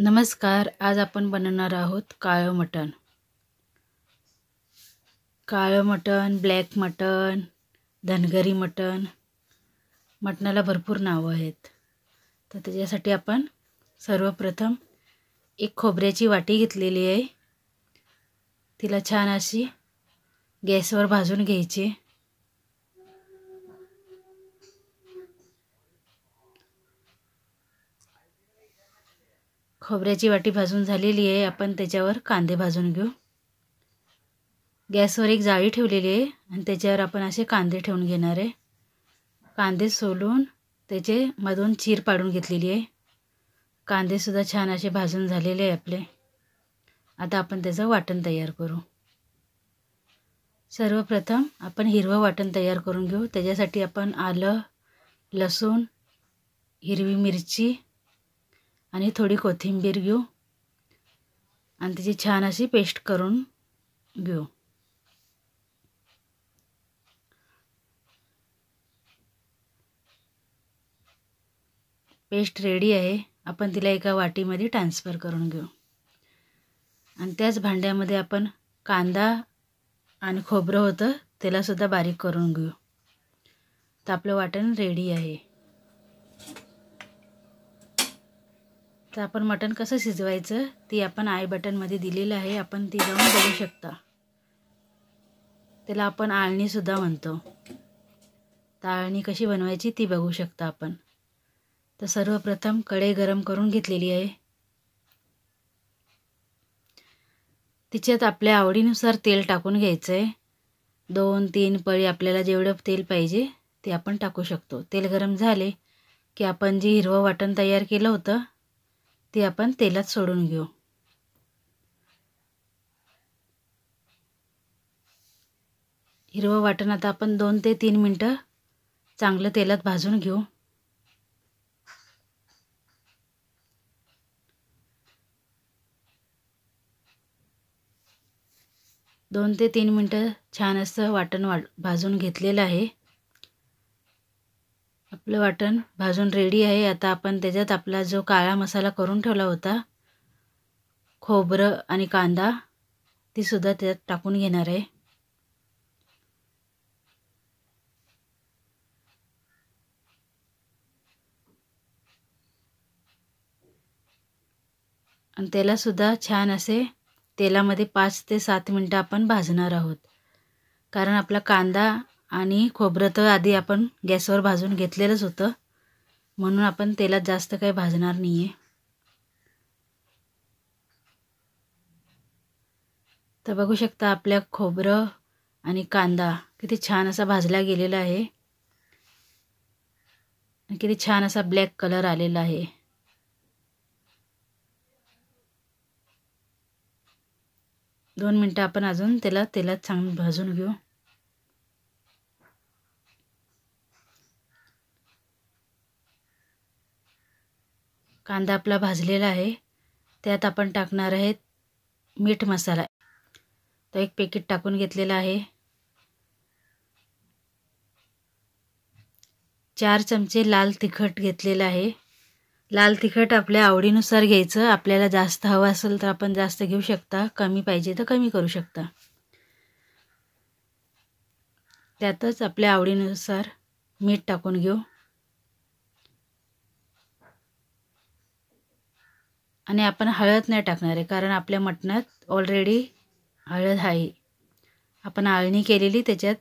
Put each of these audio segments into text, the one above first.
नमस्कार आज आपण बनवणार आहोत काळं मटण काळं मटण ब्लॅक मटण धनगरी मटण मटणाला भरपूर नावं आहेत तर त्याच्यासाठी आपण सर्वप्रथम एक खोबऱ्याची वाटी घेतलेली आहे तिला छान अशी गॅसवर भाजून घ्यायची खोबऱ्याची वाटी भाजून झालेली आहे आपण त्याच्यावर कांदे भाजून घेऊ गॅसवर एक जाळी ठेवलेली आहे आणि त्याच्यावर आपण असे कांदे ठेवून घेणार आहे कांदे सोलून त्याचे मधून चीर पाडून घेतलेली आहे कांदेसुद्धा छान असे भाजून झालेले आहे आपले आता आपण त्याचं वाटण तयार करू सर्वप्रथम आपण हिरवं वाटण तयार करून घेऊ त्याच्यासाठी आपण आलं लसूण हिरवी मिरची आणि थोडी कोथिंबीर घेऊ आणि तिची छान अशी पेस्ट करून घेऊ पेस्ट रेडी आहे आपण तिला एका वाटीमध्ये ट्रान्सफर करून घेऊ आणि त्याच भांड्यामध्ये आपण कांदा आणि खोबरं होतं त्यालासुद्धा बारीक करून घेऊ तर आपलं वाटण रेडी आहे तर आपण मटण कसं शिजवायचं ती आपण आय बटनमध्ये दिलेलं आहे आपण ती जाऊन बघू शकता त्याला आपण आळणीसुद्धा म्हणतो तर आळणी कशी बनवायची ती बघू शकता आपण तर सर्वप्रथम कढई गरम करून घेतलेली आहे तिच्यात आपल्या आवडीनुसार तेल टाकून घ्यायचं आहे दोन तीन पळी आपल्याला जेवढं तेल पाहिजे ते आपण टाकू शकतो तेल गरम झाले की आपण जे हिरवं वाटण तयार केलं होतं ते आपण तेलात सोडून घेऊ हिरवं वाटण आता आपण दोन ते तीन मिनटं चांगलं तेलात भाजून घेऊ दोन ते तीन मिनटं छान असं वाटण भाजून घेतलेलं आहे आपलं वाटण भाजून रेडी आहे आता आपण त्याच्यात आपला जो काळा मसाला करून ठेवला होता खोबरं आणि कांदा ती सुद्धा त्यात टाकून घेणार आहे आणि त्यालासुद्धा छान असे तेलामध्ये पाच ते सात मिनटं आपण भाजणार आहोत कारण आपला कांदा आणि खोबरं तर आधी आपण गॅसवर भाजून घेतलेलंच होतं म्हणून आपण तेलात जास्त काही भाजणार नाही आहे तर बघू शकता आपल्या खोबरं आणि कांदा किती छान असा भाजला गेलेला आहे किती छान असा ब्लॅक कलर आलेला आहे दोन मिनटं आपण अजून त्याला तेलात चांगलं भाजून घेऊ कांदा आपला भाजलेला आहे त्यात आपण टाकणार आहेत मीठ मसाला तो एक पॅकेट टाकून घेतलेला आहे चार चमचे लाल तिखट घेतलेलं आहे लाल तिखट आपल्या आवडीनुसार घ्यायचं आपल्याला जास्त हवं असेल तर आपण जास्त घेऊ शकता कमी पाहिजे तर कमी करू शकता त्यातच आपल्या आवडीनुसार मीठ टाकून घेऊ आणि आपण हळद नाही टाकणार आहे कारण आपल्या मटणात ऑलरेडी हळद आहे आपण आळणी केलेली त्याच्यात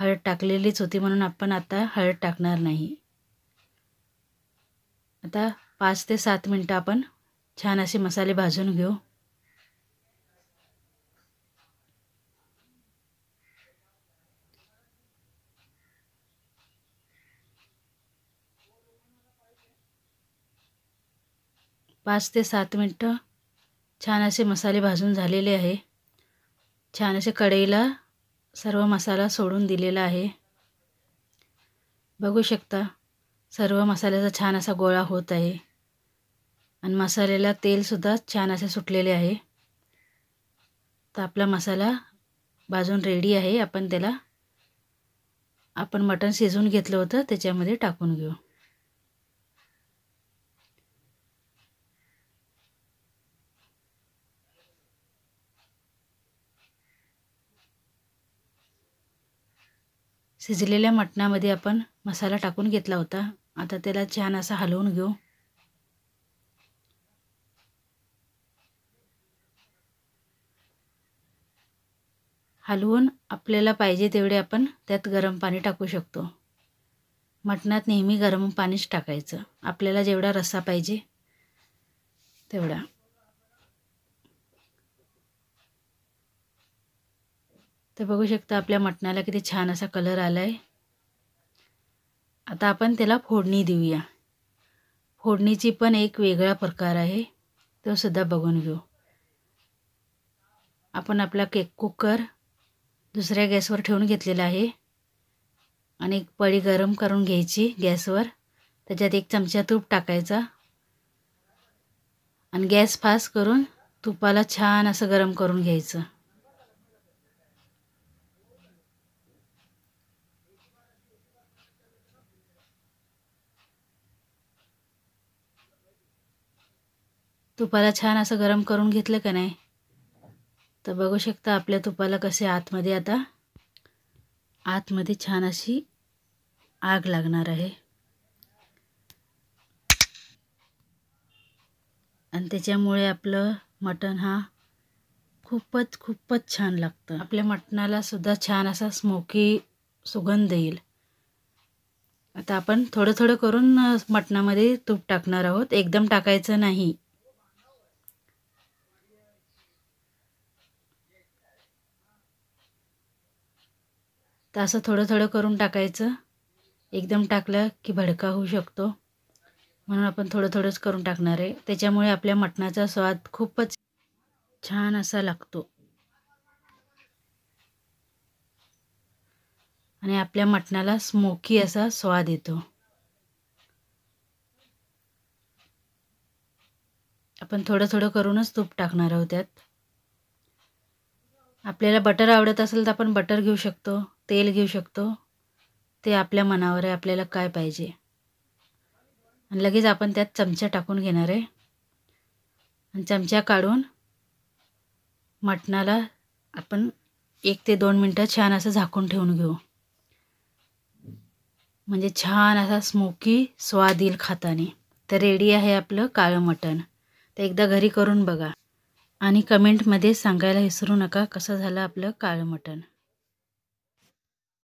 हळद टाकलेलीच होती म्हणून आपण आता हळद टाकणार नाही आता पाच ते सात मिनटं आपण छान असे मसाले भाजून घेऊ पाच ते सात मिनटं छान असे मसाले भाजून झालेले आहे छान असे कढईला सर्व मसाला सोडून दिलेला आहे बघू शकता सर्व मसाल्याचा छान असा गोळा होत आहे आणि मसाल्याला तेलसुद्धा छान असे सुटलेले आहे तर आपला मसाला भाजून रेडी आहे आपण त्याला आपण मटण शिजवून घेतलं होतं त्याच्यामध्ये टाकून घेऊ शिजलेल्या मटणामध्ये आपण मसाला टाकून घेतला होता आता त्याला छान असा हलवून घेऊ हलवून आपल्याला पाहिजे तेवढे आपण त्यात गरम पाणी टाकू शकतो मटणात नेहमी गरम पाणीच टाकायचं आपल्याला जेवढा रस्सा पाहिजे तेवढा तर बघू शकता आपल्या मटणाला किती छान असा कलर आला आहे आता आपण त्याला फोडणी देऊया फोडणीची पण एक वेगळा प्रकार आहे तो सुद्धा बघून घेऊ आपण आपला केक कुकर दुसऱ्या गॅसवर ठेवून घेतलेला आहे आणि एक पळी गरम करून घ्यायची गॅसवर त्याच्यात एक चमचा तूप टाकायचा आणि गॅस फास्ट करून तुपाला छान असं गरम करून घ्यायचं तुपाला छान असं गरम करून घेतलं का नाही तर बघू शकता आपल्या तुपाला कसे आतमध्ये आता आतमध्ये छान अशी आग लागणार आहे आणि त्याच्यामुळे आपलं मटण हा खूपच खूपच छान लागतं आपल्या मटणाला सुद्धा छान असा स्मोकी सुगंध येईल आता आपण थोडं थोडं करून मटणामध्ये तूप टाकणार आहोत एकदम टाकायचं नाही तर असं थोडं थोडं करून टाकायचं एकदम टाकलं की भडका होऊ शकतो म्हणून आपण थोडं थोडंच करून टाकणार आहे त्याच्यामुळे आपल्या मटणाचा स्वाद खूपच छान असा लागतो आणि आपल्या मटणाला स्मोकी असा स्वाद येतो आपण थोडं थोडं करूनच तूप टाकणार आहोत त्यात आपल्याला बटर आवडत असेल तर आपण बटर घेऊ शकतो तेल घेऊ शकतो ते आपल्या मनावर आहे आपल्याला काय पाहिजे आणि लगेच आपण त्यात चमचा टाकून घेणार आहे आणि चमचा काढून मटणाला आपण एक ते दोन मिनटं छान असं झाकून ठेवून घेऊ म्हणजे छान असा स्मोकी स्वाद येईल खाताने तर रेडी आहे आपलं काळं मटण तर एकदा घरी करून बघा आणि कमेंटमध्ये सांगायला विसरू नका कसं झालं आपलं काळं मटण